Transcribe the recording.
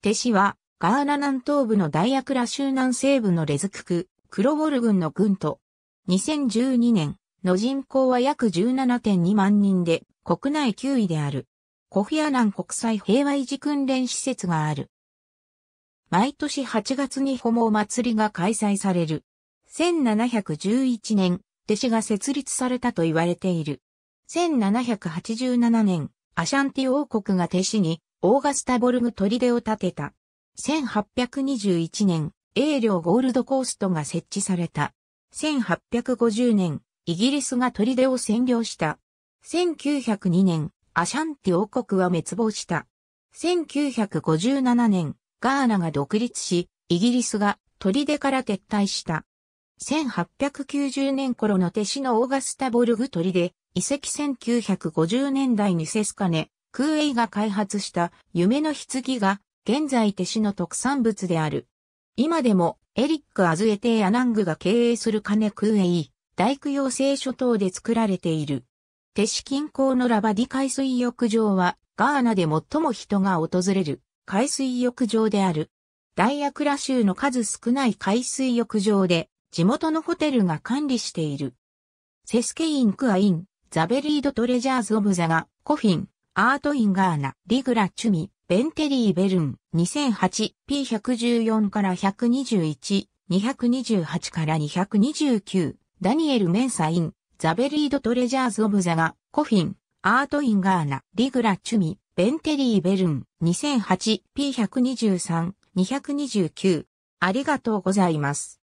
テシは、ガーナ南東部のダイアクラ州南西部のレズクク、クロウォル軍の軍と、2012年の人口は約17.2万人で、国内9位である。コフィアナン国際平和維持訓練施設がある。毎年8月にホモ祭りが開催される。1711年、弟子が設立されたと言われている。1787年、アシャンティ王国が弟子にオーガスタボルグ砦を建てた。1821年、英領ゴールドコーストが設置された。1850年、イギリスが砦を占領した。1902年、アシャンティ王国は滅亡した。1957年、ガーナが独立し、イギリスが砦から撤退した。1890年頃の弟子のオーガスタボルグ砦、遺跡1950年代にセスカネ、空イが開発した夢の棺が現在手市の特産物である。今でもエリック・アズエテー・アナングが経営する金空イ大工養成諸島で作られている。手市近郊のラバディ海水浴場はガーナで最も人が訪れる海水浴場である。ダイアクラ州の数少ない海水浴場で地元のホテルが管理している。セスケイン・クアイン、ザベリード・トレジャーズ・オブ・ザが、コフィン、アートインガーナ、リグラチュミ、ベンテリーベルン、2008、P114 から121、228から229、ダニエル・メンサイン、ザベリード・トレジャーズ・オブ・ザガ、コフィン、アート・イン・ガーナ、リグラ・チュミ、ベンテリー・ベルン、2008、P123、229。ありがとうございます。